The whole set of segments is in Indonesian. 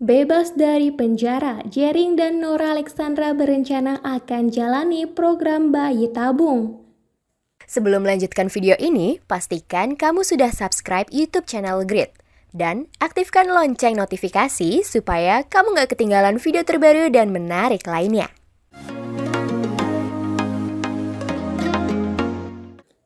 Bebas dari penjara, Jering dan Nora Alexandra berencana akan jalani program bayi tabung. Sebelum melanjutkan video ini, pastikan kamu sudah subscribe YouTube channel Grid. Dan aktifkan lonceng notifikasi supaya kamu nggak ketinggalan video terbaru dan menarik lainnya.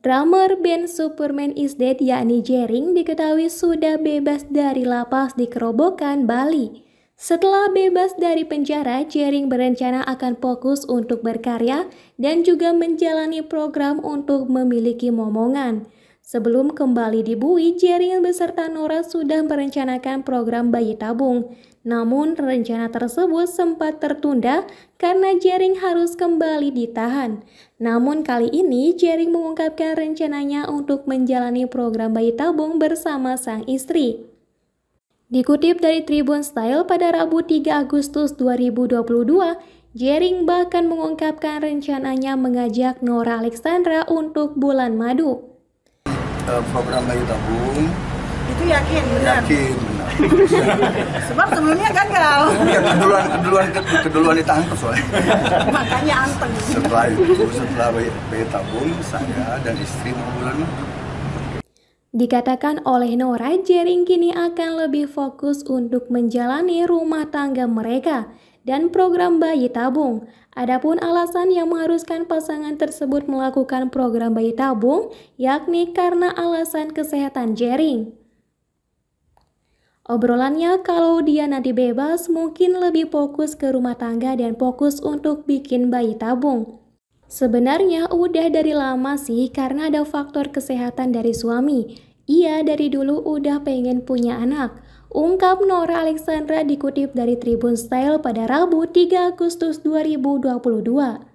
Drummer band Superman is Dead yakni Jering diketahui sudah bebas dari lapas di Kerobokan, Bali. Setelah bebas dari penjara, Jering berencana akan fokus untuk berkarya dan juga menjalani program untuk memiliki momongan. Sebelum kembali dibui, Jering beserta Nora sudah merencanakan program bayi tabung. Namun, rencana tersebut sempat tertunda karena Jering harus kembali ditahan. Namun, kali ini Jering mengungkapkan rencananya untuk menjalani program bayi tabung bersama sang istri. Dikutip dari Tribun Style pada Rabu 3 Agustus 2022, Jering bahkan mengungkapkan rencananya mengajak Nora Alexandra untuk bulan madu. Eh, program Bayi Tabung itu yakin benar. Yakin benar. Sebab sebelumnya gagal. Ya keduluan keduluan keduluan ditangkap soalnya. Makanya anteng. Setelah itu setelah Bayi Tabung saya dan istri mau bulan madu. Dikatakan oleh Nora, Jering kini akan lebih fokus untuk menjalani rumah tangga mereka dan program bayi tabung. Adapun alasan yang mengharuskan pasangan tersebut melakukan program bayi tabung, yakni karena alasan kesehatan Jering. Obrolannya kalau dia nanti bebas mungkin lebih fokus ke rumah tangga dan fokus untuk bikin bayi tabung. Sebenarnya udah dari lama sih karena ada faktor kesehatan dari suami. Ia dari dulu udah pengen punya anak. Ungkap Nora Alexandra dikutip dari Tribun Style pada Rabu 3 Agustus 2022.